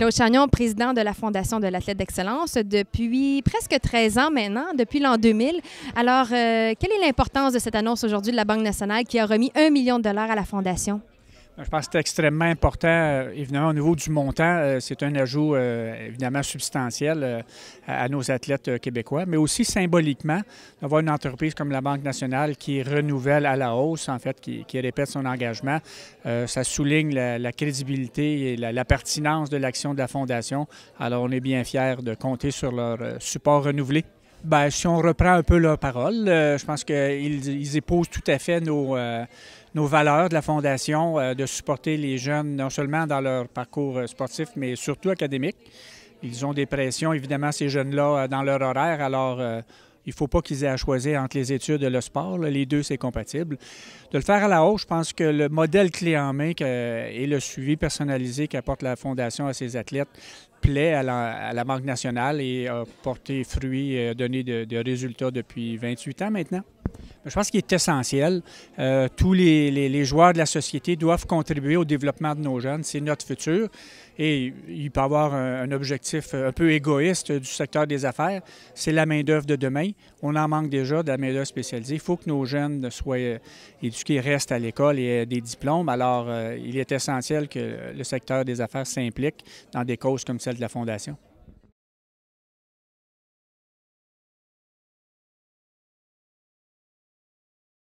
Claude Chagnon, président de la Fondation de l'athlète d'excellence depuis presque 13 ans maintenant, depuis l'an 2000. Alors, euh, quelle est l'importance de cette annonce aujourd'hui de la Banque nationale qui a remis un million de dollars à la Fondation? Je pense que c'est extrêmement important. Euh, évidemment, au niveau du montant, euh, c'est un ajout euh, évidemment substantiel à nos athlètes québécois, mais aussi symboliquement, d'avoir une entreprise comme la Banque nationale qui renouvelle à la hausse, en fait, qui, répète son engagement. Ça souligne la, crédibilité et la, la pertinence de l'action de la Fondation. Alors, on est bien fiers de compter sur leur support renouvelé. Bien, si on reprend un peu leur parole, euh, je pense qu'ils ils épousent tout à fait nos, euh, valeurs de la Fondation, euh, de supporter les jeunes non seulement dans leur parcours sportif, mais surtout académique. Ils ont des pressions, évidemment, ces jeunes-là, dans leur horaire. Alors, il ne faut pas qu'ils aient à choisir entre les études et le sport. Les deux, c'est compatible. De le faire à la hausse, je pense que le modèle clé en main et le suivi personnalisé qu'apporte la Fondation à ses athlètes plaît à la, Banque nationale et a porté fruit, a donné de résultats depuis 28 ans maintenant. Je pense qu'il est essentiel. Euh, tous les, joueurs de la société doivent contribuer au développement de nos jeunes. C'est notre futur. Et il peut y avoir un, objectif un peu égoïste du secteur des affaires. C'est la main-d'œuvre de demain. On en manque déjà de la main-d'œuvre spécialisée. Il faut que nos jeunes soient euh, éduqués, restent à l'école et aient des diplômes. Alors, euh, il est essentiel que le secteur des affaires s'implique dans des causes comme celle de la Fondation.